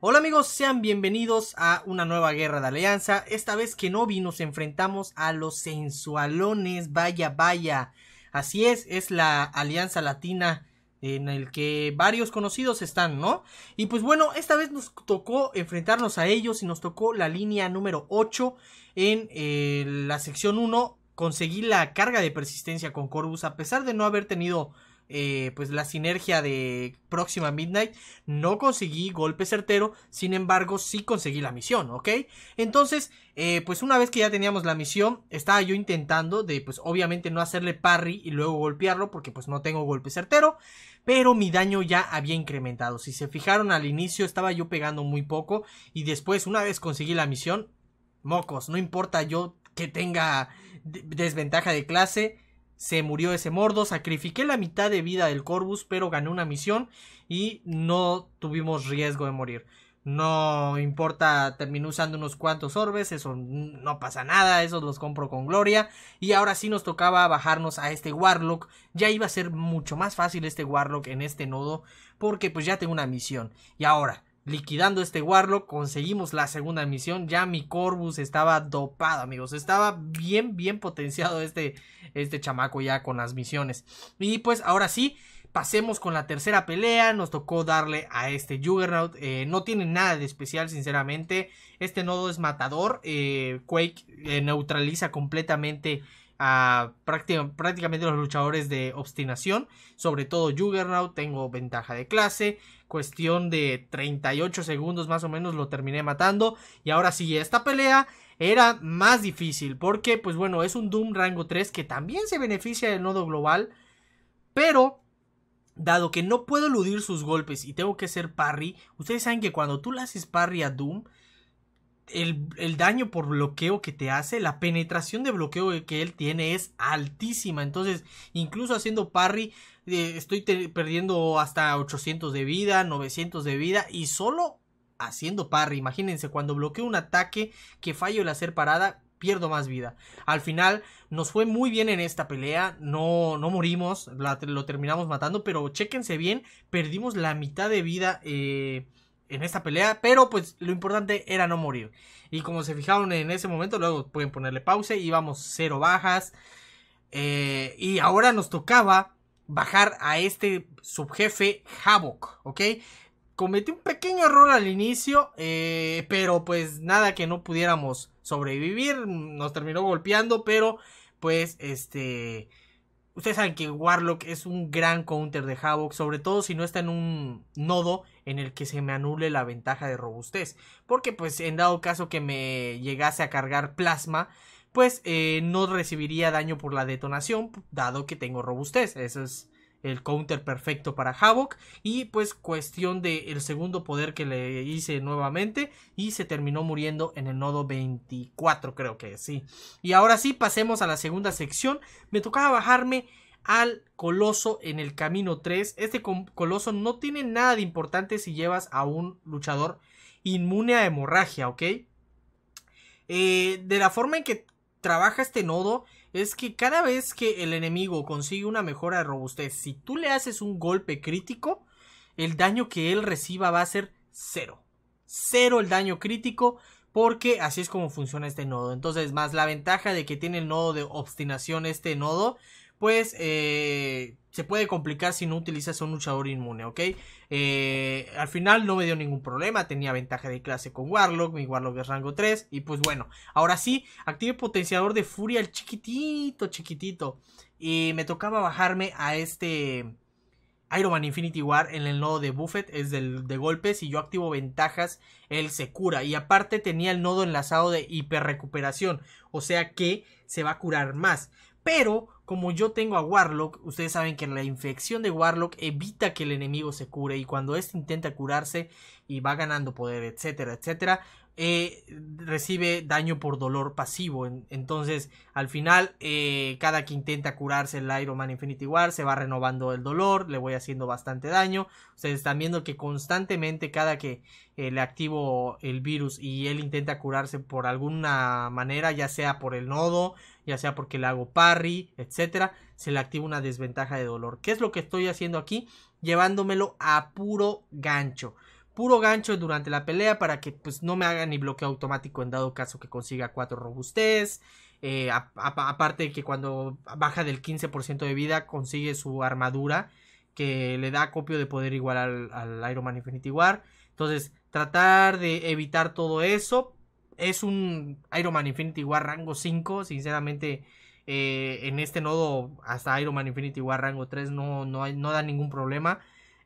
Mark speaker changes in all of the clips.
Speaker 1: Hola amigos, sean bienvenidos a una nueva guerra de alianza. Esta vez que Novi nos enfrentamos a los sensualones, vaya, vaya. Así es, es la alianza latina en el que varios conocidos están, ¿no? Y pues bueno, esta vez nos tocó enfrentarnos a ellos y nos tocó la línea número 8 en eh, la sección 1. Conseguí la carga de persistencia con Corvus a pesar de no haber tenido eh, pues la sinergia de próxima Midnight, no conseguí golpe certero, sin embargo sí conseguí la misión, ¿ok? Entonces, eh, pues una vez que ya teníamos la misión, estaba yo intentando de pues obviamente no hacerle parry y luego golpearlo porque pues no tengo golpe certero, pero mi daño ya había incrementado. Si se fijaron al inicio estaba yo pegando muy poco y después una vez conseguí la misión, mocos, no importa yo que tenga desventaja de clase, se murió ese mordo, sacrifiqué la mitad de vida del Corvus, pero gané una misión y no tuvimos riesgo de morir. No importa, terminé usando unos cuantos orbes, eso no pasa nada, esos los compro con gloria. Y ahora sí nos tocaba bajarnos a este Warlock. Ya iba a ser mucho más fácil este Warlock en este nodo, porque pues ya tengo una misión. Y ahora, Liquidando este Warlock, conseguimos la segunda misión. Ya mi Corvus estaba dopado, amigos. Estaba bien, bien potenciado este, este chamaco ya con las misiones. Y pues ahora sí, pasemos con la tercera pelea. Nos tocó darle a este Juggernaut. Eh, no tiene nada de especial, sinceramente. Este nodo es matador. Eh, Quake eh, neutraliza completamente a prácticamente los luchadores de obstinación, sobre todo Juggernaut, tengo ventaja de clase, cuestión de 38 segundos más o menos lo terminé matando y ahora sí, esta pelea era más difícil porque pues bueno, es un Doom rango 3 que también se beneficia del nodo global, pero dado que no puedo eludir sus golpes y tengo que ser parry, ustedes saben que cuando tú le haces parry a Doom, el, daño por bloqueo que te hace, la penetración de bloqueo que él tiene es altísima. Entonces, incluso haciendo parry, eh, estoy perdiendo hasta 800 de vida, 900 de vida y solo haciendo parry. Imagínense, cuando bloqueo un ataque que fallo el hacer parada, pierdo más vida. Al final nos fue muy bien en esta pelea, no, no morimos, lo terminamos matando, pero chéquense bien, perdimos la mitad de vida. Eh, en esta pelea, pero pues lo importante era no morir. Y como se fijaron en ese momento, luego pueden ponerle pausa, vamos cero bajas. Eh, y ahora nos tocaba bajar a este subjefe Havoc, ¿ok? Cometí un pequeño error al inicio, eh, pero pues nada que no pudiéramos sobrevivir, nos terminó golpeando, pero pues este... Ustedes saben que Warlock es un gran counter de Havoc, sobre todo si no está en un nodo en el que se me anule la ventaja de robustez. Porque pues en dado caso que me llegase a cargar plasma, pues eh, no recibiría daño por la detonación, dado que tengo robustez. Eso es el counter perfecto para Havoc. Y pues cuestión del el segundo poder que le hice nuevamente. Y se terminó muriendo en el nodo 24, creo que sí. Y ahora sí, pasemos a la segunda sección. Me tocaba bajarme al Coloso en el camino 3. Este Coloso no tiene nada de importante si llevas a un luchador inmune a hemorragia, ¿ok? Eh, de la forma en que trabaja este nodo es que cada vez que el enemigo consigue una mejora de robustez, si tú le haces un golpe crítico, el daño que él reciba va a ser cero. Cero el daño crítico porque así es como funciona este nodo. Entonces, más la ventaja de que tiene el nodo de obstinación este nodo, pues eh, se puede complicar si no utilizas un luchador inmune, ¿ok? Eh, al final no me dio ningún problema, tenía ventaja de clase con Warlock, mi Warlock es rango 3, y pues bueno, ahora sí, active potenciador de furia, el chiquitito, chiquitito, y me tocaba bajarme a este... Iron Man Infinity War en el nodo de Buffet. es del, de golpes y yo activo ventajas, él se cura. Y aparte tenía el nodo enlazado de hiperrecuperación, o sea que se va a curar más. Pero como yo tengo a Warlock, ustedes saben que la infección de Warlock evita que el enemigo se cure y cuando éste intenta curarse y va ganando poder, etcétera, etcétera, eh, recibe daño por dolor pasivo. Entonces, al final, eh, cada que intenta curarse el Iron Man Infinity War, se va renovando el dolor, le voy haciendo bastante daño. Ustedes están viendo que constantemente, cada que eh, le activo el virus y él intenta curarse por alguna manera, ya sea por el nodo, ya sea porque le hago parry, etcétera, se le activa una desventaja de dolor. ¿Qué es lo que estoy haciendo aquí? Llevándomelo a puro gancho puro gancho durante la pelea para que pues no me haga ni bloqueo automático en dado caso que consiga 4 robustez. Eh, aparte de que cuando baja del 15% de vida consigue su armadura que le da copio de poder igual al, Iron Man Infinity War. Entonces, tratar de evitar todo eso. Es un Iron Man Infinity War rango 5. Sinceramente, eh, en este nodo, hasta Iron Man Infinity War rango 3 no, no, hay, no da ningún problema.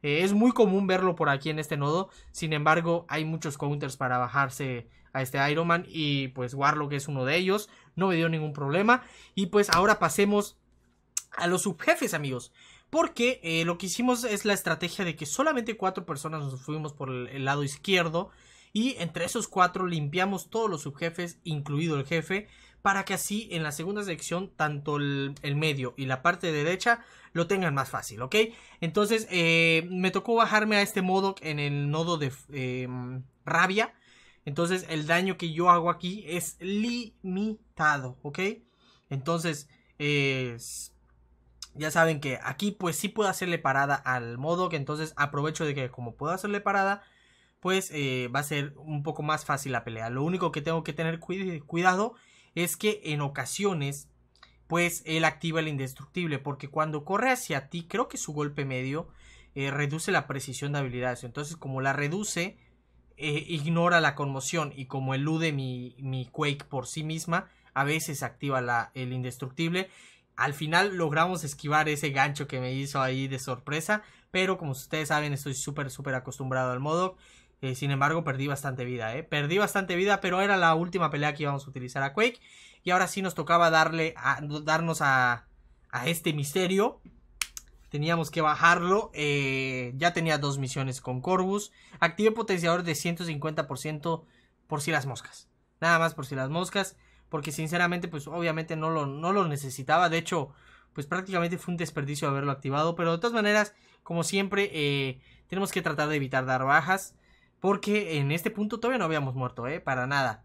Speaker 1: Eh, es muy común verlo por aquí en este nodo. Sin embargo, hay muchos counters para bajarse a este Iron Man. Y pues Warlock es uno de ellos. No me dio ningún problema. Y pues ahora pasemos a los subjefes, amigos. Porque eh, lo que hicimos es la estrategia de que solamente cuatro personas nos fuimos por el lado izquierdo. Y entre esos cuatro limpiamos todos los subjefes, incluido el jefe para que así en la segunda sección tanto el, medio y la parte derecha lo tengan más fácil, ¿ok? Entonces eh, me tocó bajarme a este modo en el nodo de eh, rabia. Entonces el daño que yo hago aquí es limitado, ¿ok? Entonces, eh, ya saben que aquí pues sí puedo hacerle parada al modo, que entonces aprovecho de que como puedo hacerle parada, pues va a ser un poco más fácil la pelea. Lo único que tengo que tener cuidado es que en ocasiones, pues él activa el indestructible, porque cuando corre hacia ti, creo que su golpe medio eh, reduce la precisión de habilidades. Entonces, como la reduce, eh, ignora la conmoción y como elude mi, Quake por sí misma, a veces activa el indestructible. Al final logramos esquivar ese gancho que me hizo ahí de sorpresa, pero como ustedes saben estoy súper súper acostumbrado al modo eh, sin embargo, perdí bastante vida, ¿eh? Perdí bastante vida, pero era la última pelea que íbamos a utilizar a Quake. Y ahora sí nos tocaba darle a, darnos a, a este misterio. Teníamos que bajarlo. Eh, ya tenía dos misiones con Corvus. Activé potenciador de 150% por si las moscas. Nada más por si las moscas. Porque sinceramente, pues obviamente no lo, no lo necesitaba. De hecho, pues prácticamente fue un desperdicio haberlo activado. Pero de todas maneras, como siempre, eh, tenemos que tratar de evitar dar bajas. Porque en este punto todavía no habíamos muerto, ¿eh? Para nada.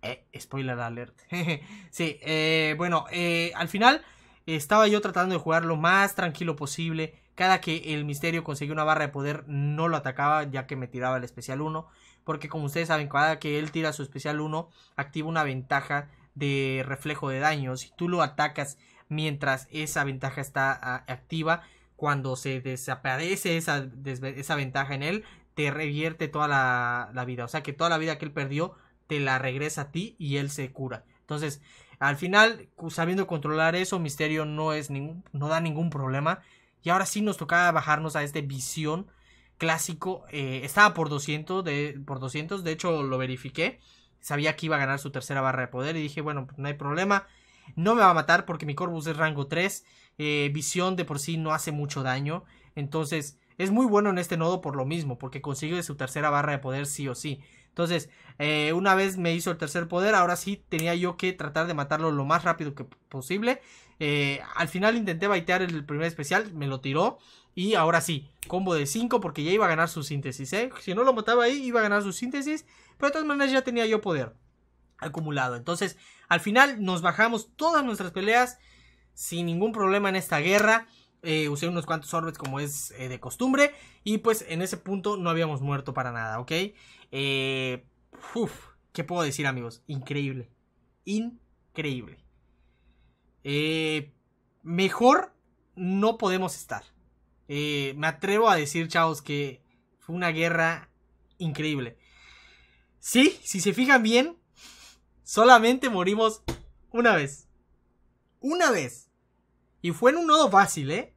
Speaker 1: Eh, spoiler alert. sí, eh, bueno, eh, al final estaba yo tratando de jugar lo más tranquilo posible. Cada que el misterio conseguía una barra de poder, no lo atacaba, ya que me tiraba el especial 1. Porque como ustedes saben, cada que él tira su especial 1, activa una ventaja de reflejo de daño. Si tú lo atacas mientras esa ventaja está ah, activa, cuando se desaparece esa, esa ventaja en él, te revierte toda la, vida. O sea que toda la vida que él perdió te la regresa a ti y él se cura. Entonces, al final, sabiendo controlar eso, Misterio no, es ningún, no da ningún problema. Y ahora sí nos tocaba bajarnos a este visión clásico. Eh, estaba por 200, de, por 200, de hecho lo verifiqué. Sabía que iba a ganar su tercera barra de poder y dije, bueno, pues, no hay problema. No me va a matar porque mi Corvus es rango 3. Eh, visión de por sí no hace mucho daño. Entonces, es muy bueno en este nodo por lo mismo, porque consigue su tercera barra de poder sí o sí. Entonces, eh, una vez me hizo el tercer poder, ahora sí tenía yo que tratar de matarlo lo más rápido que posible. Eh, al final intenté baitear el primer especial, me lo tiró. Y ahora sí, combo de 5 porque ya iba a ganar su síntesis. ¿eh? Si no lo mataba ahí, iba a ganar su síntesis. Pero de todas maneras ya tenía yo poder acumulado. Entonces, al final nos bajamos todas nuestras peleas sin ningún problema en esta guerra. Eh, usé unos cuantos orbes como es eh, de costumbre. Y pues en ese punto no habíamos muerto para nada, ¿ok? Eh, uf, ¿Qué puedo decir amigos? Increíble. Increíble. Eh, mejor no podemos estar. me atrevo a decir, chavos, que fue una guerra increíble. Sí, si se fijan bien, solamente morimos una vez. Una vez. Y fue en un nodo fácil, ¿eh?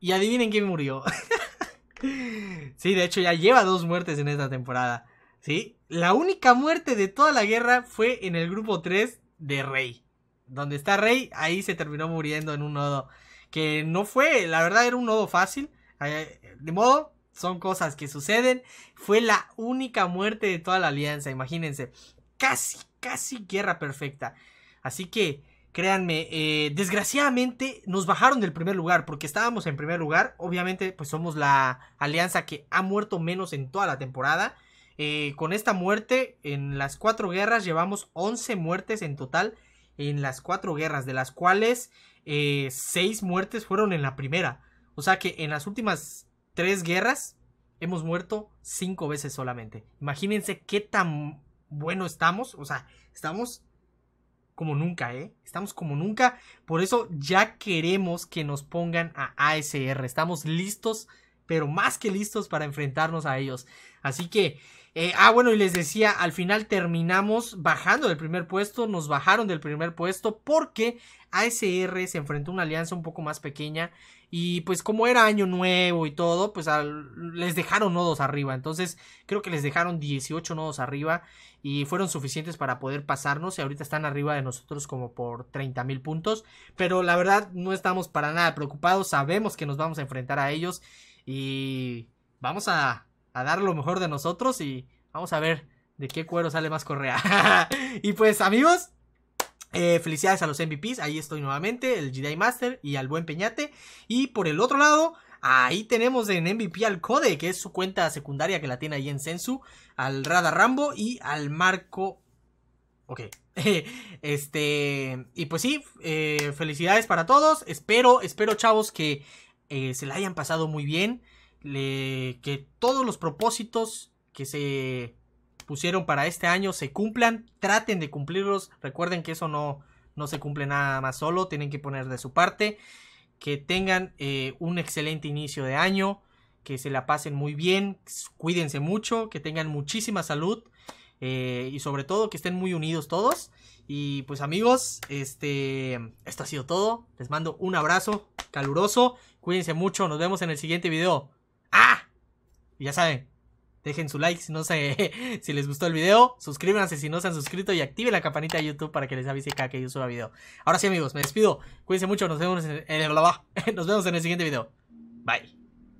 Speaker 1: Y adivinen quién murió. sí, de hecho ya lleva dos muertes en esta temporada. ¿Sí? La única muerte de toda la guerra fue en el grupo 3 de Rey. Donde está Rey, ahí se terminó muriendo en un nodo. Que no fue, la verdad era un nodo fácil. De modo, son cosas que suceden. Fue la única muerte de toda la alianza, imagínense. Casi, casi guerra perfecta. Así que créanme, eh, desgraciadamente nos bajaron del primer lugar porque estábamos en primer lugar. Obviamente, pues somos la alianza que ha muerto menos en toda la temporada. Eh, con esta muerte, en las cuatro guerras llevamos 11 muertes en total en las cuatro guerras, de las cuales eh, seis muertes fueron en la primera. O sea que en las últimas tres guerras hemos muerto cinco veces solamente. Imagínense qué tan bueno estamos. O sea, estamos como nunca, ¿eh? Estamos como nunca. Por eso ya queremos que nos pongan a ASR. Estamos listos, pero más que listos para enfrentarnos a ellos. Así que, eh, ah, bueno, y les decía, al final terminamos bajando del primer puesto, nos bajaron del primer puesto porque ASR se enfrentó a una alianza un poco más pequeña y pues como era año nuevo y todo, pues les dejaron nodos arriba. Entonces creo que les dejaron 18 nodos arriba y fueron suficientes para poder pasarnos y ahorita están arriba de nosotros como por 30 mil puntos. Pero la verdad no estamos para nada preocupados, sabemos que nos vamos a enfrentar a ellos y vamos a, a dar lo mejor de nosotros y vamos a ver de qué cuero sale más correa. y pues amigos, eh, felicidades a los MVPs, ahí estoy nuevamente, el Jedi Master y al buen Peñate. Y por el otro lado, ahí tenemos en MVP al Code, que es su cuenta secundaria que la tiene ahí en Sensu, al Rada Rambo y al Marco. Ok. este. Y pues sí, eh, felicidades para todos. Espero, espero, chavos, que eh, se la hayan pasado muy bien. que todos los propósitos que se pusieron para este año se cumplan, traten de cumplirlos, recuerden que eso no, no se cumple nada más solo, tienen que poner de su parte, que tengan eh, un excelente inicio de año, que se la pasen muy bien, cuídense mucho, que tengan muchísima salud eh, y sobre todo que estén muy unidos todos. Y pues amigos, este, esto ha sido todo, les mando un abrazo caluroso, cuídense mucho, nos vemos en el siguiente video. ¡Ah! ya saben, Dejen su like si no se, si les gustó el video. Suscríbanse si no se han suscrito y activen la campanita de YouTube para que les avise cada que yo suba video. Ahora sí, amigos, me despido. Cuídense mucho. Nos vemos en, el, nos vemos en el siguiente video. Bye.